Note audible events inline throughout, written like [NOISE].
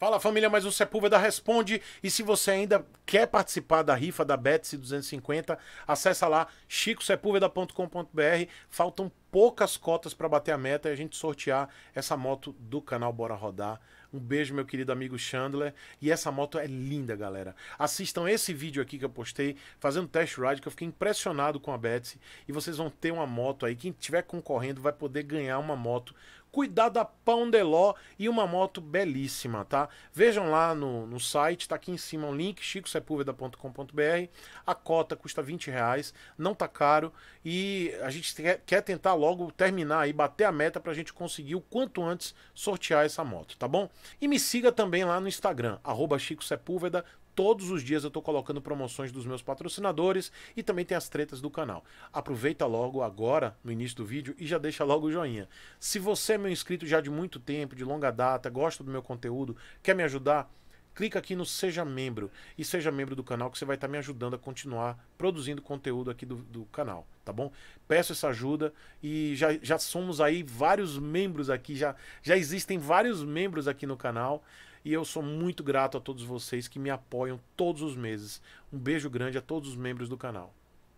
Fala família, mais um Sepúlveda Responde. E se você ainda quer participar da rifa da Betsy 250, acessa lá chicosepulveda.com.br. Faltam poucas cotas para bater a meta e a gente sortear essa moto do canal Bora Rodar. Um beijo, meu querido amigo Chandler. E essa moto é linda, galera. Assistam esse vídeo aqui que eu postei, fazendo test ride, que eu fiquei impressionado com a Betsy. E vocês vão ter uma moto aí. Quem estiver concorrendo vai poder ganhar uma moto cuidar da Pandeló e uma moto belíssima, tá? Vejam lá no, no site, tá aqui em cima um link, chicosepulveda.com.br. A cota custa 20 reais, não tá caro e a gente quer, quer tentar logo terminar e bater a meta pra gente conseguir o quanto antes sortear essa moto, tá bom? E me siga também lá no Instagram, arroba Chico Sepúlveda, Todos os dias eu estou colocando promoções dos meus patrocinadores e também tem as tretas do canal. Aproveita logo agora, no início do vídeo, e já deixa logo o joinha. Se você é meu inscrito já de muito tempo, de longa data, gosta do meu conteúdo, quer me ajudar, clica aqui no Seja Membro e seja membro do canal que você vai estar tá me ajudando a continuar produzindo conteúdo aqui do, do, canal, tá bom? Peço essa ajuda e já, já somos aí vários membros aqui, já, já existem vários membros aqui no canal e eu sou muito grato a todos vocês que me apoiam todos os meses. Um beijo grande a todos os membros do canal.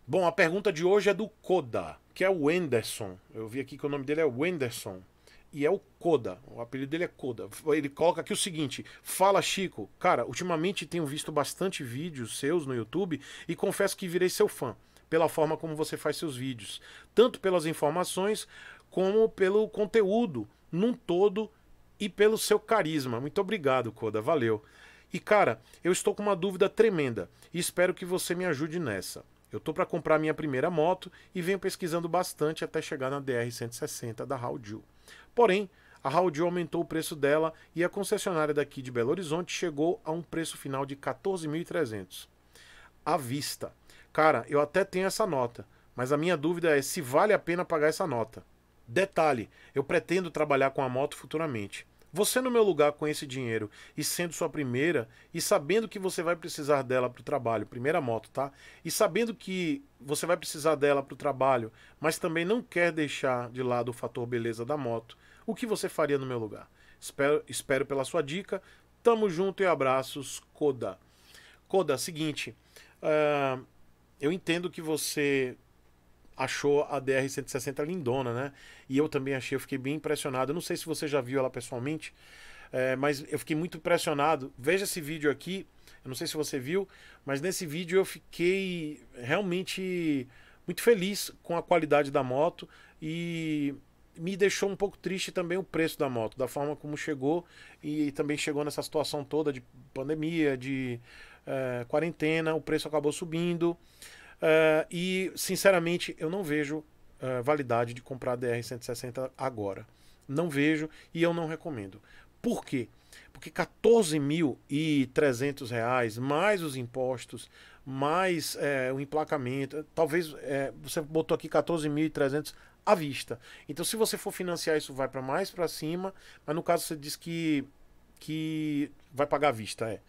Bom, a pergunta de hoje é do Koda, que é o Wenderson Eu vi aqui que o nome dele é Wenderson e é o Koda. O apelido dele é Koda. Ele coloca aqui o seguinte: Fala, Chico. Cara, ultimamente tenho visto bastante vídeos seus no YouTube e confesso que virei seu fã, pela forma como você faz seus vídeos, tanto pelas informações como pelo conteúdo num todo e pelo seu carisma. Muito obrigado, Koda. Valeu. E cara, eu estou com uma dúvida tremenda e espero que você me ajude nessa. Eu tô para comprar minha primeira moto e venho pesquisando bastante até chegar na DR 160 da Raul Porém, a Audi aumentou o preço dela e a concessionária daqui de Belo Horizonte chegou a um preço final de 14.300 à vista. Cara, eu até tenho essa nota, mas a minha dúvida é se vale a pena pagar essa nota. Detalhe, eu pretendo trabalhar com a moto futuramente. Você no meu lugar com esse dinheiro e sendo sua primeira e sabendo que você vai precisar dela para o trabalho, primeira moto, tá? E sabendo que você vai precisar dela para o trabalho, mas também não quer deixar de lado o fator beleza da moto, o que você faria no meu lugar? Espero, espero pela sua dica. Tamo junto e abraços, Koda. Koda, seguinte, uh, eu entendo que você achou a DR-160 lindona, né? E eu também achei, eu fiquei bem impressionado. Eu não sei se você já viu ela pessoalmente, é, mas eu fiquei muito impressionado. Veja esse vídeo aqui, eu não sei se você viu, mas nesse vídeo eu fiquei realmente muito feliz com a qualidade da moto e me deixou um pouco triste também o preço da moto, da forma como chegou e também chegou nessa situação toda de pandemia, de é, quarentena, o preço acabou subindo. Uh, e, sinceramente, eu não vejo uh, validade de comprar a DR-160 agora. Não vejo e eu não recomendo. Por quê? Porque R$ reais mais os impostos, mais é, o emplacamento, talvez é, você botou aqui 14.300 à vista. Então, se você for financiar, isso vai para mais para cima, mas no caso você diz que, que vai pagar à vista, é.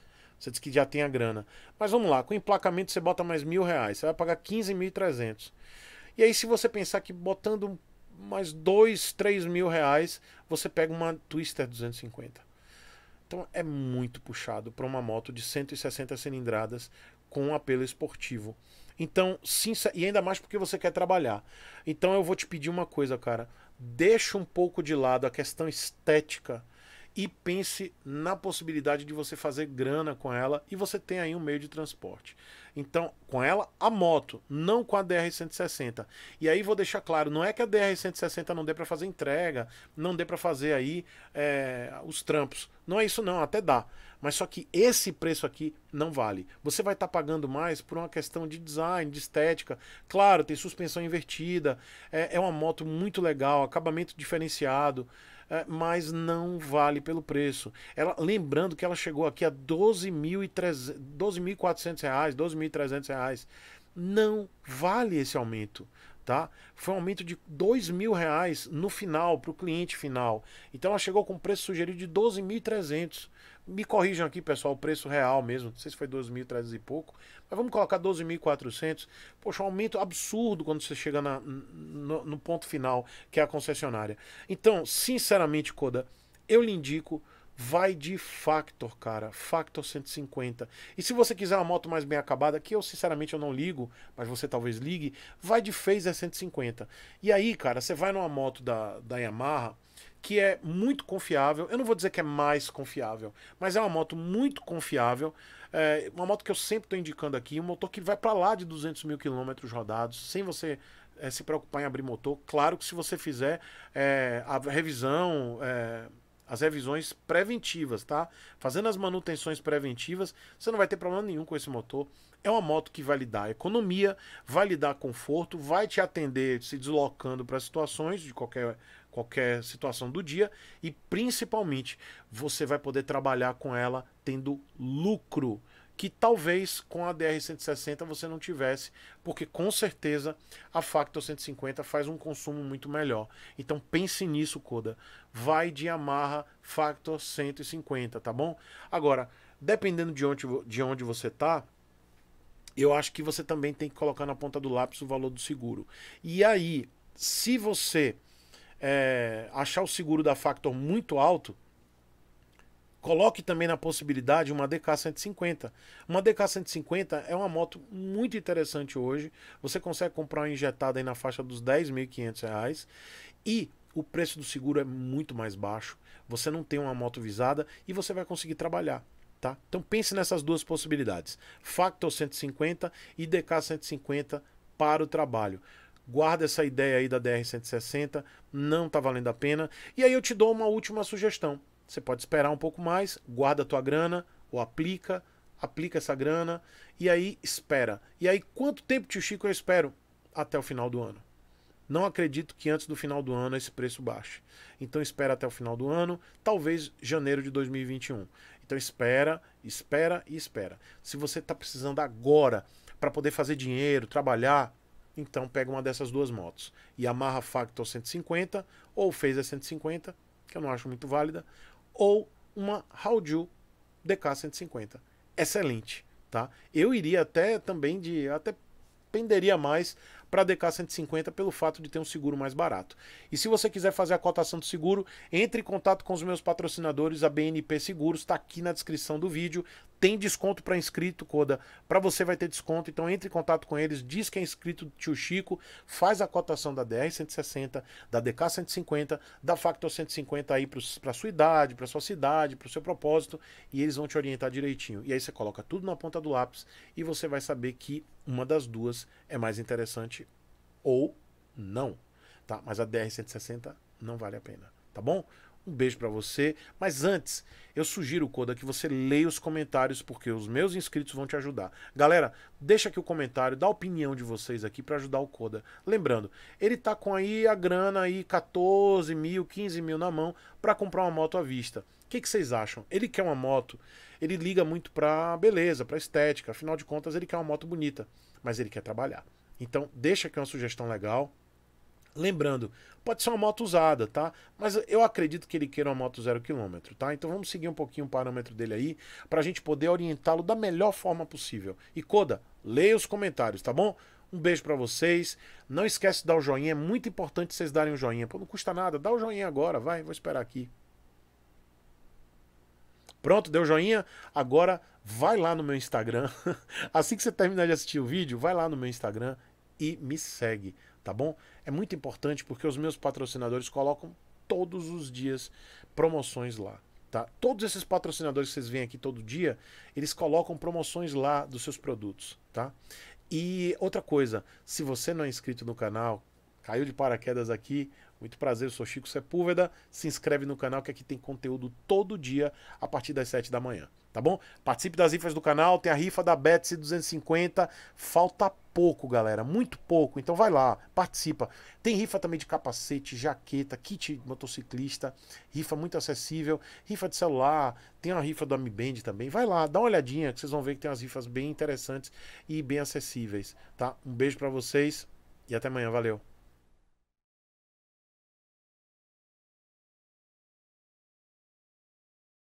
Você diz que já tem a grana. Mas vamos lá, com emplacamento você bota mais mil reais. Você vai pagar 15.300. E aí, se você pensar que botando mais dois, três mil reais, você pega uma Twister 250. Então é muito puxado para uma moto de 160 cilindradas com apelo esportivo. Então, sincero, e ainda mais porque você quer trabalhar. Então eu vou te pedir uma coisa, cara. Deixa um pouco de lado a questão estética e pense na possibilidade de você fazer grana com ela e você tem aí um meio de transporte. Então, com ela, a moto, não com a DR-160. E aí vou deixar claro, não é que a DR-160 não dê para fazer entrega, não dê para fazer aí é, os trampos. Não é isso não, até dá. Mas só que esse preço aqui não vale. Você vai estar tá pagando mais por uma questão de design, de estética. Claro, tem suspensão invertida, é, é uma moto muito legal, acabamento diferenciado. É, mas não vale pelo preço. Ela, lembrando que ela chegou aqui a 12.400 reais, 12.300 reais. Não vale esse aumento tá? Foi um aumento de dois mil reais no final para o cliente final. Então ela chegou com um preço sugerido de 12.300. Me corrijam aqui, pessoal, o preço real mesmo. Não sei se foi 12.300 e pouco, mas vamos colocar 12.400. Poxa, um aumento absurdo quando você chega na, no, no ponto final, que é a concessionária. Então, sinceramente, Coda, eu lhe indico vai de Factor, cara. Factor 150. E se você quiser uma moto mais bem acabada, que eu sinceramente eu não ligo, mas você talvez ligue, vai de Phaser 150. E aí, cara, você vai numa moto da, da Yamaha que é muito confiável. Eu não vou dizer que é mais confiável, mas é uma moto muito confiável. É uma moto que eu sempre estou indicando aqui, um motor que vai para lá de 200 mil quilômetros rodados, sem você é, se preocupar em abrir motor. Claro que se você fizer é, a revisão é, as revisões preventivas, tá? Fazendo as manutenções preventivas, você não vai ter problema nenhum com esse motor. É uma moto que vai lhe dar economia, vai lhe dar conforto, vai te atender se deslocando para situações de qualquer, qualquer situação do dia e principalmente você vai poder trabalhar com ela tendo lucro que talvez com a DR-160 você não tivesse, porque com certeza a Factor 150 faz um consumo muito melhor. Então pense nisso, Coda. Vai de Yamaha Factor 150, tá bom? Agora, dependendo de onde, de onde você tá, eu acho que você também tem que colocar na ponta do lápis o valor do seguro. E aí, se você é, achar o seguro da Factor muito alto, Coloque também na possibilidade uma DK150. Uma DK150 é uma moto muito interessante hoje. Você consegue comprar uma injetada aí na faixa dos R$ reais e o preço do seguro é muito mais baixo. Você não tem uma moto visada e você vai conseguir trabalhar. Tá? Então pense nessas duas possibilidades: Factor 150 e DK 150 para o trabalho. Guarda essa ideia aí da DR 160, não está valendo a pena. E aí eu te dou uma última sugestão. Você pode esperar um pouco mais, guarda a tua grana ou aplica, aplica essa grana e aí espera. E aí quanto tempo, tio Chico, eu espero? Até o final do ano. Não acredito que antes do final do ano esse preço baixe. Então espera até o final do ano, talvez janeiro de 2021. Então espera, espera e espera. Se você está precisando agora para poder fazer dinheiro, trabalhar, então pega uma dessas duas motos e amarra Factor 150 ou fez a 150, que eu não acho muito válida, ou uma Hauju DK150. Excelente, tá? Eu iria até também de até penderia mais para DK150 pelo fato de ter um seguro mais barato. E se você quiser fazer a cotação do seguro, entre em contato com os meus patrocinadores, a BNP Seguros, está aqui na descrição do vídeo, tem desconto para inscrito, Coda. Para você vai ter desconto, então entre em contato com eles, diz que é inscrito do tio Chico, faz a cotação da DR 160, da DK 150, da Factor 150 aí para sua idade, para sua cidade, para o seu propósito, e eles vão te orientar direitinho. E aí você coloca tudo na ponta do lápis e você vai saber que uma das duas é mais interessante ou não, tá? Mas a DR 160 não vale a pena, tá bom? Um beijo para você. Mas antes, eu sugiro, Coda, que você leia os comentários, porque os meus inscritos vão te ajudar. Galera, deixa aqui o comentário, dá a opinião de vocês aqui para ajudar o Coda. Lembrando, ele tá com aí a grana aí, 14 mil, 15 mil na mão, para comprar uma moto à vista. O que, que vocês acham? Ele quer uma moto, ele liga muito pra beleza, pra estética, afinal de contas ele quer uma moto bonita, mas ele quer trabalhar. Então, deixa aqui uma sugestão legal, Lembrando, pode ser uma moto usada, tá? Mas eu acredito que ele queira uma moto zero quilômetro, tá? Então vamos seguir um pouquinho o parâmetro dele aí, para a gente poder orientá-lo da melhor forma possível. E Koda, leia os comentários, tá bom? Um beijo para vocês. Não esquece de dar o joinha, é muito importante vocês darem o um joinha. Pô, não custa nada, dá o joinha agora, vai, vou esperar aqui. Pronto, deu joinha? Agora vai lá no meu Instagram. [LAUGHS] Assim que você terminar de assistir o vídeo, vai lá no meu Instagram e me segue tá bom? É muito importante porque os meus patrocinadores colocam todos os dias promoções lá. Tá? Todos esses patrocinadores que vocês veem aqui todo dia, eles colocam promoções lá dos seus produtos, tá? E outra coisa, se você não é inscrito no canal, caiu de paraquedas aqui, muito prazer, eu sou Chico Sepúlveda. Se inscreve no canal que aqui tem conteúdo todo dia a partir das 7 da manhã, tá bom? Participe das rifas do canal, tem a rifa da Betsy 250. Falta pouco, galera, muito pouco. Então vai lá, participa. Tem rifa também de capacete, jaqueta, kit motociclista, rifa muito acessível, rifa de celular, tem uma rifa do Amiband também. Vai lá, dá uma olhadinha que vocês vão ver que tem umas rifas bem interessantes e bem acessíveis, tá? Um beijo para vocês e até amanhã, valeu.